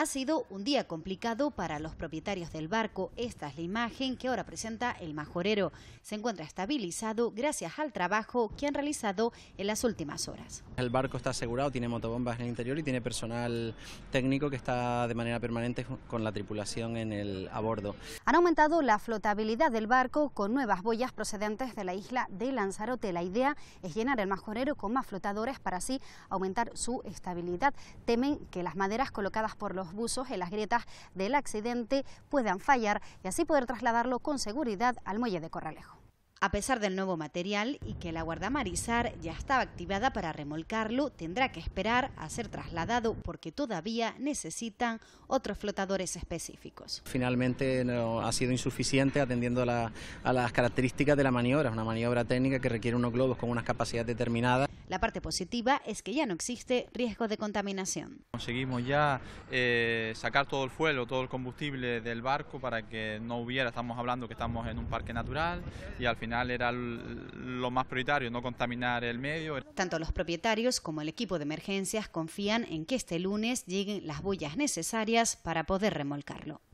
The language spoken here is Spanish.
Ha sido un día complicado para los propietarios del barco. Esta es la imagen que ahora presenta el majorero. Se encuentra estabilizado gracias al trabajo que han realizado en las últimas horas. El barco está asegurado, tiene motobombas en el interior y tiene personal técnico que está de manera permanente con la tripulación en el, a bordo. Han aumentado la flotabilidad del barco con nuevas boyas procedentes de la isla de Lanzarote. La idea es llenar el majorero con más flotadores para así aumentar su estabilidad. Temen que las maderas colocadas por los buzos en las grietas del accidente puedan fallar y así poder trasladarlo con seguridad al muelle de Corralejo. A pesar del nuevo material y que la guardamarizar ya estaba activada para remolcarlo, tendrá que esperar a ser trasladado porque todavía necesitan otros flotadores específicos. Finalmente no, ha sido insuficiente atendiendo a, las características de la maniobra. Es una maniobra técnica que requiere unos globos con una capacidad determinada. La parte positiva es que ya no existe riesgo de contaminación. Conseguimos ya eh, sacar todo el fuelo, todo el combustible del barco para que no hubiera, estamos hablando que estamos en un parque natural y al final era lo más prioritario, no contaminar el medio. Tanto los propietarios como el equipo de emergencias confían en que este lunes lleguen las bullas necesarias para poder remolcarlo.